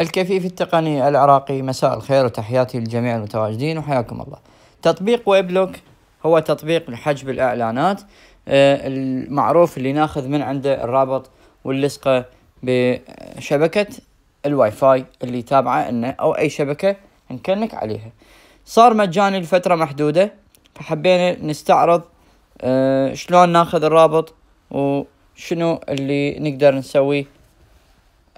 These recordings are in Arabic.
الكفيف التقني العراقي مساء الخير وتحياتي للجميع المتواجدين وحياكم الله تطبيق ويبلوك هو تطبيق لحجب الإعلانات آه، المعروف اللي ناخذ من عنده الرابط واللصقة بشبكة الواي فاي اللي تابعة انه او اي شبكة نكنك عليها صار مجاني لفترة محدودة فحبينا نستعرض آه، شلون ناخذ الرابط وشنو اللي نقدر نسويه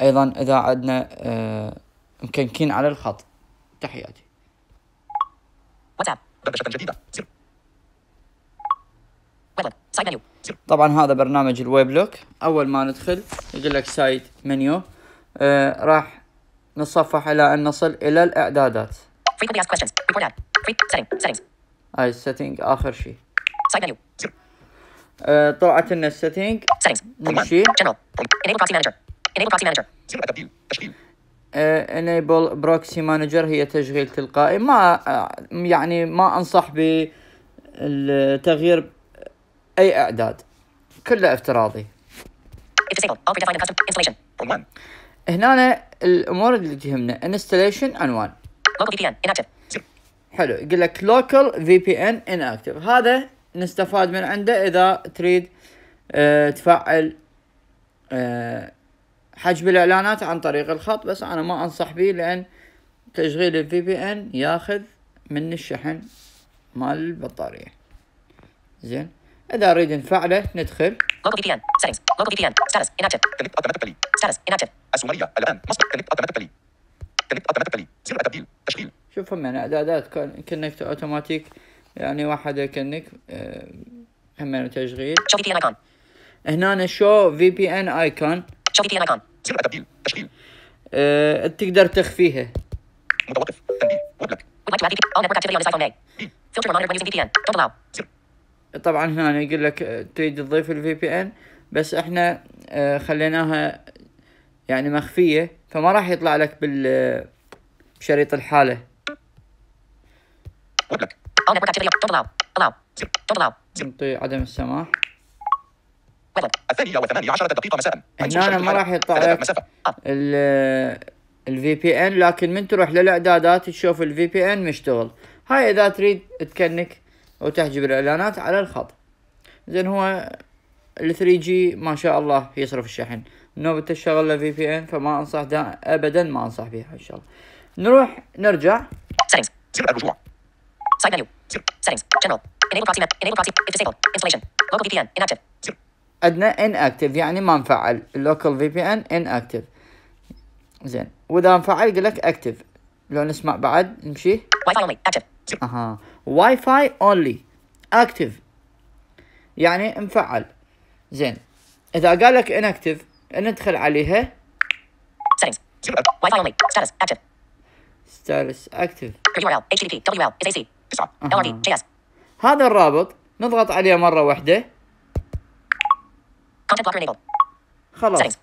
أيضا إذا عدنا آه، مكنكين على الخط تحياتي طبعا هذا برنامج الويب لوك أول ما ندخل يقول لك سايت منيو آه راح نتصفح إلى أن نصل إلى الإعدادات هاي السيتنج آخر شيء آه طلعت لنا السيتنج نمشي Uh, enable proxy manager. هي تشغيل تلقائي ما آه، يعني ما أنصح بتغيير أي إعداد كله افتراضي هنا الأمور اللي تهمنا Installation عنوان حلو يقول لك Local VPN Inactive هذا نستفاد من عنده إذا تريد آه، تفعل آه، حجب الاعلانات عن طريق الخط بس انا ما انصح به لان تشغيل الفي بي ان ياخذ من الشحن مال البطارية زين اذا اريد نفعله ندخل شوف هم يعني شوف اعدادات كونكت اوتوماتيك يعني واحد كنك آه، هم يعني تشغيل هنا شو في بي ان ايكون شو في بي ان ايكون سرعة تبديل تشغيل أه تقدر تخفيها متوقف تنبيه طبعا هنا يقول لك أه، تريد تضيف الفي بي ان بس احنا أه، خليناها يعني مخفيه فما راح يطلع لك بال أه، بشريط الحاله نعطي عدم السماح الثانية وثمانية عشرة دقيقة مساء هنا أنا ما راح يطلع لك الفي بي ان لكن من تروح للاعدادات تشوف الفي بي ان مشتغل هاي اذا تريد تكنك وتحجب الاعلانات على الخط زين هو ال 3 جي ما شاء الله يصرف الشحن نوبة الشغل له في بي ان فما انصح دا ابدا ما انصح فيها ان شاء الله نروح نرجع سيتنجز زر الرجوع سايد منيو زر سيتنجز جنرال enable proxy map enable proxy disable installation local VPN inactive زر عندنا inactive يعني ما انفعل اللوكال في بي ان inactive زين واذا انفعل يقول لك active لو نسمع بعد نمشي واي فاي اونلي active اها واي فاي اونلي active يعني مفعل زين اذا قال لك inactive ندخل عليها settings واي فاي اونلي status active status active URL http wl sac لرد جي اس هذا الرابط نضغط عليه مره واحده خلاص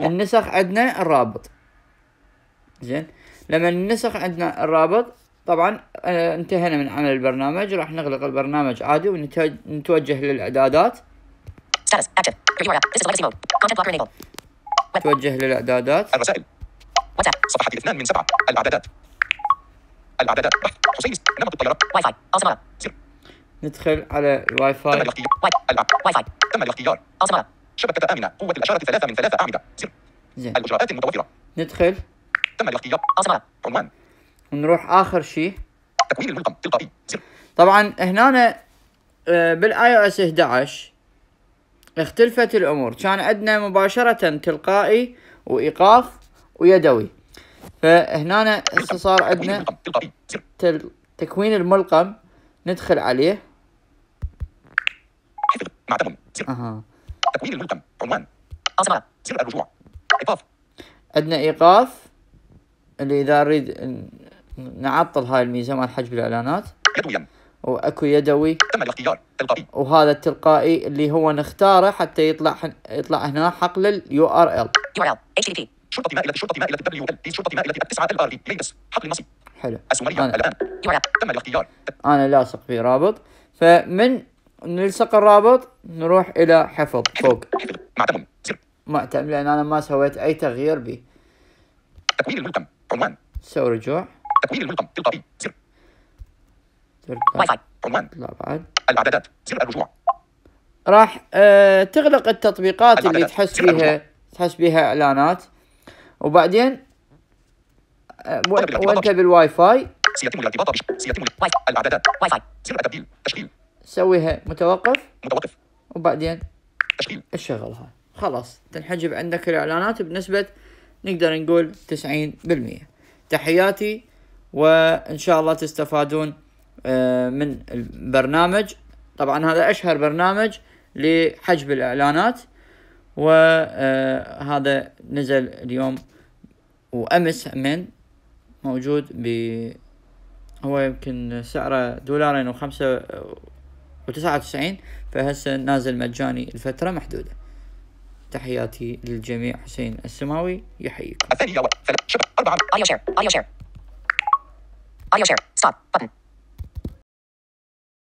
النسخ عندنا الرابط زين لما النسخ عندنا الرابط طبعا آه، انتهينا من عمل البرنامج راح نغلق البرنامج عادي ونتوجه للاعدادات توجه للاعدادات الرسائل صفحة من الاعدادات الاعدادات حسين نمط واي فاي ندخل على الواي فاي واي فاي تم الاختيار شبكة آمنة قوة الأشارة ثلاثة من ثلاثة أعمدة زر زين الإجراءات المتوفرة ندخل تم الاختيار أصنع عنوان ونروح آخر شيء تكوين الملقم تلقائي زر طبعا هنا آه، بالاي او اس 11 اختلفت الامور كان عندنا مباشره تلقائي وايقاف ويدوي فهنا هسه صار عندنا تكوين الملقم ندخل عليه اها عنوان زر الرجوع إيقاف عندنا إيقاف اللي إذا أريد نعطل هاي الميزة مال حجب الإعلانات يدويا واكو يدوي تم الاختيار تلقائي وهذا التلقائي اللي هو نختاره حتى يطلع حن... يطلع هنا حقل اليو ار ال يو ار ال اتش تي شرطة مائلة شرطة مائلة دبليو ال شرطة مائلة 9 ال ار دي ليبس حقل حلو السومرية الان يو ار ال تم الاختيار انا لاصق في رابط فمن نلصق الرابط نروح الى حفظ فوق معتم تم لان انا ما سويت اي تغيير به تكوين عنوان سوي رجوع تكوين تلقائي زر واي فاي عنوان لا بعد الاعدادات زر الرجوع راح أه تغلق التطبيقات اللي تحس فيها تحس بها اعلانات وبعدين أه وانت بالواي فاي سيتم الارتباط سيتم الاعدادات واي فاي زر التبديل تشغيل تسويها متوقف متوقف وبعدين اشغلها تشغلها خلاص تنحجب عندك الإعلانات بنسبة نقدر نقول تسعين بالمية تحياتي وإن شاء الله تستفادون آه، من البرنامج طبعا هذا أشهر برنامج لحجب الإعلانات وهذا آه، نزل اليوم وأمس من موجود ب هو يمكن سعره دولارين وخمسة وتسعة وتسعين فهسه نازل مجاني لفترة محدودة تحياتي للجميع حسين السماوي يحييكم الثانية أربعة شير شير شير ستوب بطن